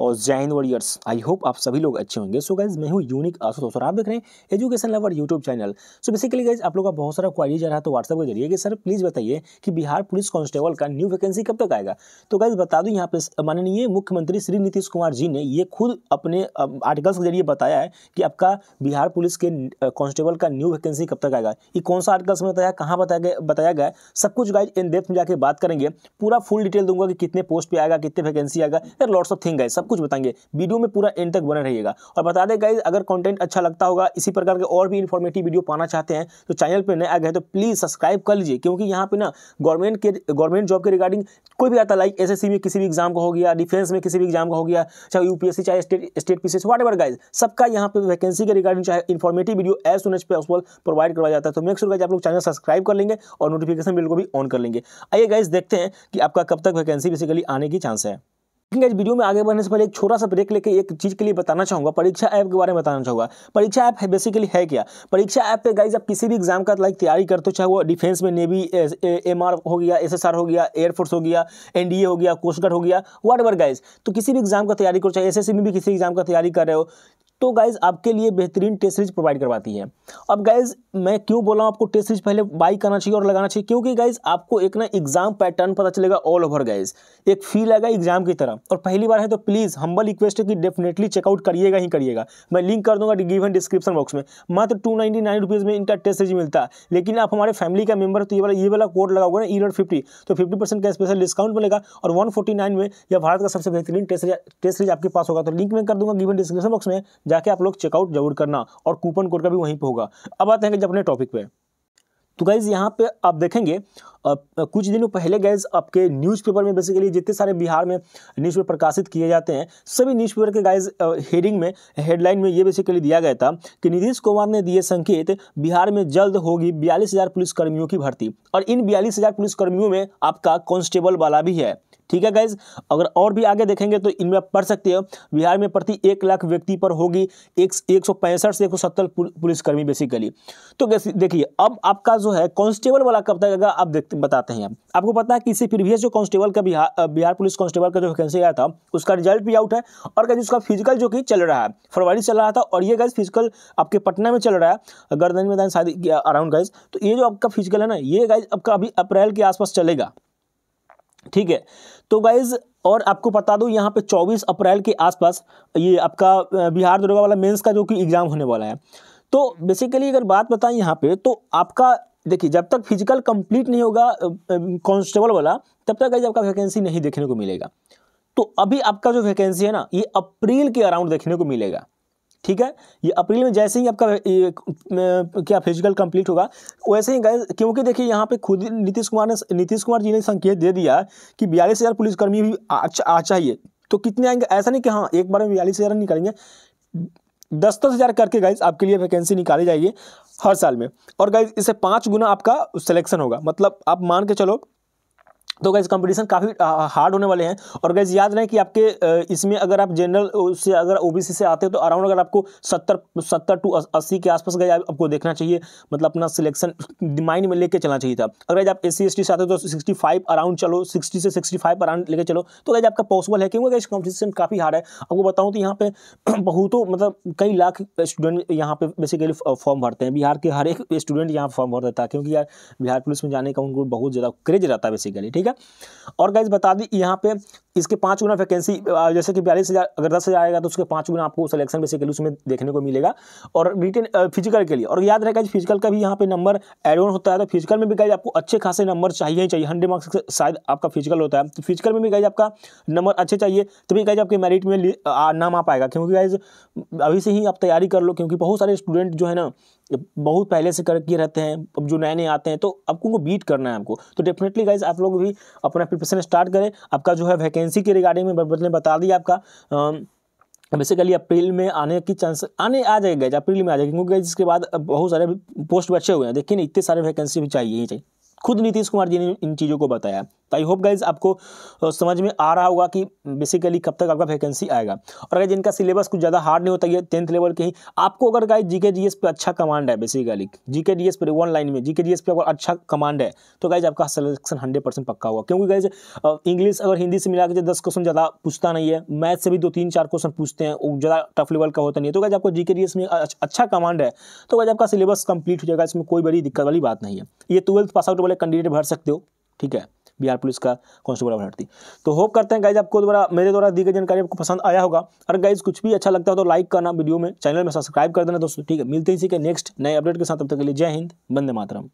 और Jain warriors I hope आप सभी लोग अच्छे होंगे सो गाइज मैं हूँ यूनिक आशुतोष दोस्तों आप देख रहे हैं education lover YouTube channel so basically guys आप लोग का बहुत सारा क्वारी आ रहा है तो व्हाट्सएप के जरिए कि सर प्लीज़ बताइए कि बिहार पुलिस कांस्टेबल का न्यू वैकेंसी कब तक आएगा तो गाइज बता दूँ यहाँ पे माननीय मुख्यमंत्री श्री नीतीश कुमार जी ने ये खुद अपने आर्टिकल्स के जरिए बताया है कि आपका बिहार पुलिस के कांस्टेबल का न्यू वैकेंसी कब तक आएगा ये कौन सा आर्टिकल्स में बताया कहाँ बताया गया बताया गया सब कुछ गाइज इन डेप्थ में जाकर बात करेंगे पूरा फुल डिटेल दूंगा कि कितने पोस्ट पर आएगा कितने वैकेंसी आएगा लॉट्स ऑफ थिंग गाइज सब कुछ बताएंगे वीडियो में पूरा एंड तक बना रहिएगा और बता दें गाइज अगर कंटेंट अच्छा लगता होगा इसी प्रकार के और भी इन्फॉर्मेटिव वीडियो पाना चाहते हैं तो चैनल पर नए आ गए तो प्लीज़ सब्सक्राइब कर लीजिए क्योंकि यहाँ पर ना गवर्नमेंट के गवर्नमेंट जॉब के रिगार्डिंग कोई भी आता लाइक एस में किसी भी एग्जाम का हो गया डिफेंस में किसी भी एग्जाम का हो गया चाहे यूपीएससी चाहे state state P C guys सबका यहाँ पे वैकेंसी के रिगार्डिंग चाहे informative video as soon as possible provide करवाया जाता है तो मेक्स आप लोग चैनल सब्सक्राइब कर लेंगे और नोटिफिकेशन बिल को भी ऑन कर लेंगे आइए गाइज देखते हैं कि आपका कब तक वैकेंसी बेसिकली आने की चांस है लेकिन वीडियो में आगे बढ़ने से पहले एक छोटा सा ब्रेक लेके एक चीज़ के लिए बताना चाहूंगा परीक्षा ऐप के बारे में बताना चाहूंगा परीक्षा ऐप है बेसिकली है क्या परीक्षा ऐप पे गाइज आप किसी भी एग्जाम का लाइक तैयारी करते हो चाहे वो डिफेंस में नेवी एम आर हो गया एस हो गया एयरफोर्स हो गया एन हो गया कोस्ट गार्ड हो गया वट एवर गाइज तो किसी भी एग्जाम का तैयारी करो चाहे एस में भी किसी एग्जाम का तैयारी कर रहे हो तो गाइज आपके लिए बेहतरीन टेस्ट सीरीज प्रोवाइड करवाती है अब गाइज मैं क्यों बोला हूँ आपको टेस्ट सीरीज पहले बाई करना चाहिए और लगाना चाहिए क्योंकि गाइज आपको एक ना एग्जाम पैटर्न पता चलेगा ऑल ओवर गाइज एक फील आएगा एग्जाम की तरह और पहली बार है तो प्लीज़ हम्बल रिक्वेस्ट है कि डेफिनेटली चेकआउट करिएगा ही करिएगा मैं लिंक कर दूंगा गिवन डिस्क्रिप्शन बॉक्स में मात्र टू नाइन्टी नाइन रुपीज़ में इनका टेस्ट सीरीज मिलता है लेकिन आप हमारे फैमिली का मेम्बर तो ये वाला ये वाला कोड लगाओगे ना ईर e फिफ्टी तो फिफ्टी परसेंट का स्पेशल डिस्काउंट मिलेगा और वन फोर्टी नाइन में यह भारत का सबसे बेहतरीन टेस्ट टेस्ट सीरीज आपके पास होगा तो लिंक मैं कर दूंगा गिवन डिस्क्रिप्शन बॉक्स में जाके आप लोग चेकआउट जरूर करना और कूपन कोड का भी वहीं पर होगा अब आते हैं कि जब अपने टॉपिक पर तो गाइज़ यहाँ पे आप देखेंगे कुछ दिनों पहले गैस आपके न्यूज़पेपर में बेसिकली जितने सारे बिहार में न्यूज़पेपर प्रकाशित किए जाते हैं सभी न्यूज़पेपर के गाइज हेडिंग में हेडलाइन में ये बेसिकली दिया गया था कि नीतीश कुमार ने दिए संकेत बिहार में जल्द होगी बयालीस हज़ार पुलिसकर्मियों की भर्ती और इन बयालीस हज़ार पुलिसकर्मियों में आपका कॉन्स्टेबल वाला भी है ठीक है गाइज अगर और भी आगे देखेंगे तो इनमें आप पढ़ सकते हो बिहार में प्रति एक लाख व्यक्ति पर होगी एक एक सौ पैंसठ से एक सौ सत्तर पुलिसकर्मी बेसिकली तो देखिए अब आपका जो है कांस्टेबल वाला कब तक अगर आप देखते बताते हैं आपको पता है कि इससे प्रीवियस जो कांस्टेबल का बिहार बिहार पुलिस कांस्टेबल का जो वैकेंसी आया था उसका रिजल्ट भी आउट है और गैस उसका फिजिकल जो कि चल रहा है फरवरी चल रहा था और ये गैस फिजिकल आपके पटना में चल रहा है गर्दन मैदान शादी अराउंड गैस तो ये जो आपका फिजिकल है ना ये गैस आपका अभी अप्रैल के आसपास चलेगा ठीक है तो गाइज और आपको बता दूं यहाँ पे 24 अप्रैल के आसपास ये आपका बिहार दरोगा वाला मेंस का जो कि एग्ज़ाम होने वाला है तो बेसिकली अगर बात बताएं यहाँ पे तो आपका देखिए जब तक फिजिकल कंप्लीट नहीं होगा कांस्टेबल वाला तब तक आपका वैकेंसी नहीं देखने को मिलेगा तो अभी आपका जो वैकेंसी है ना ये अप्रैल के अराउंड देखने को मिलेगा ठीक है ये अप्रैल में जैसे ही आपका क्या फिजिकल कंप्लीट होगा वैसे ही गए क्योंकि देखिए यहाँ पे खुद नीतीश कुमार ने नीतीश कुमार जी ने संकेत दे दिया कि बयालीस हज़ार पुलिसकर्मी भी आ, आ चाहिए तो कितने आएंगे ऐसा नहीं कि हाँ एक बार में बयालीस हज़ार निकलेंगे दस दस हज़ार करके गाइज आपके लिए वैकेंसी निकाली जाएगी हर साल में और गाइज इसे पाँच गुना आपका सिलेक्शन होगा मतलब आप मान के चलो तो गैस कंपटीशन काफ़ी हार्ड होने वाले हैं और गैस याद रहे कि आपके इसमें अगर आप जनरल से अगर ओबीसी से आते हो तो अराउंड अगर आपको सत्तर सत्तर टू अस्सी के आसपास गए आपको देखना चाहिए मतलब अपना सिलेक्शन माइंड में लेके चलना चाहिए था अगर आप एस सी से आते हो तो सिक्सटी फाइव अराउंड चलो सिक्सटी से सिक्सटी फाइव अराउंड लेकर चलो तो गैस आपका पॉसिबल है क्योंकि गैस कॉम्पिटिशन काफ़ी हार्ड है आपको बताऊँ तो यहाँ पर बहुतों मतलब कई लाख स्टूडेंट यहाँ पर बेसिकली फॉर्म भरते हैं बिहार के हर एक स्टूडेंट यहाँ फॉर्म भर देता है क्योंकि यार बिहार पुलिस में जाने का उनको बहुत ज़्यादा क्रेज रहता है बेसिकली ठीक है ठीक है और गाइज बता दी यहाँ पे इसके पाँच गुना वैकेंसी जैसे कि बयालीस हज़ार अगर दस हज़ार आएगा तो उसके पाँच गुना आपको सिलेक्शन बेसिकली उसमें देखने को मिलेगा और रिटर्न फिजिकल के लिए और याद रहेगा कि फिजिकल का भी यहाँ पे नंबर एड ऑन होता है तो फिजिकल में भी गाइज आपको अच्छे खासे नंबर चाहिए ही चाहिए हंड्रेड मार्क्स शायद आपका फिजिकल होता है तो फिजिकल में भी गाइज आपका नंबर अच्छे चाहिए तभी गाइज आपके मेरिट में नाम आ पाएगा क्योंकि गाइज अभी से ही आप तैयारी कर लो क्योंकि बहुत सारे स्टूडेंट जो है ना बहुत पहले से कर किए रहते हैं अब जो नए नए आते हैं तो आपको उनको बीट करना है आपको तो डेफिनेटली गाइज आप लोग भी अपना प्रिपरेशन स्टार्ट करें आपका जो है वैकेंसी वैकेंसी के रिगार्डिंग में बदले मतलब बता दी आपका आ, बेसिकली अप्रैल में आने की चांस आने आ जाएगा अप्रैल में आ जाएगा क्योंकि इसके बाद बहुत सारे पोस्ट बचे हुए हैं देखिए ना इतने सारे वैकेंसी भी चाहिए ही चाहिए खुद नीतीश कुमार जी ने इन चीज़ों को बताया तो आई होप गाइज आपको समझ में आ रहा होगा कि बेसिकली कब तक आपका वैकेंसी आएगा और अगर जिनका सिलेबस कुछ ज़्यादा हार्ड नहीं होता ये टेंथ लेवल के ही आपको अगर गाइज जीके जीएस पे अच्छा कमांड है बेसिकली जीके जीएस पर वन लाइन में जीके जीएस पे अगर अच्छा कमांड है तो गाइज आपका सिलेक्शन हंड्रेड परसेंट पक्का हुआ क्योंकि गाइज इंग्लिश अगर हिंदी से मिला के दस क्वेश्चन ज़्यादा पूछता नहीं है मैथ से भी दो तीन चार क्वेश्चन पूछते हैं वो ज़्यादा टफ लेवल का होता नहीं है तो गाइज आपको जीके जीएस में अच्छा कमांड है तो गाइज आपका सिलेबस कंप्लीट हो जाएगा इसमें कोई बड़ी दिक्कत वाली बात नहीं है ये ट्वेल्थ पास आउट वाले कैंडिडेट भर सकते हो ठीक है बिहार पुलिस का कॉन्स्टेबल भर्ती तो होप करते हैं गाइज आपको द्वारा मेरे द्वारा दी गई जानकारी आपको पसंद आया होगा अगर गाइज कुछ भी अच्छा लगता हो तो लाइक करना वीडियो में चैनल में सब्सक्राइब कर देना दोस्तों ठीक है मिलते हैं इसी के नेक्स्ट नए अपडेट के साथ तब तक के लिए जय हिंद बंदे मातरम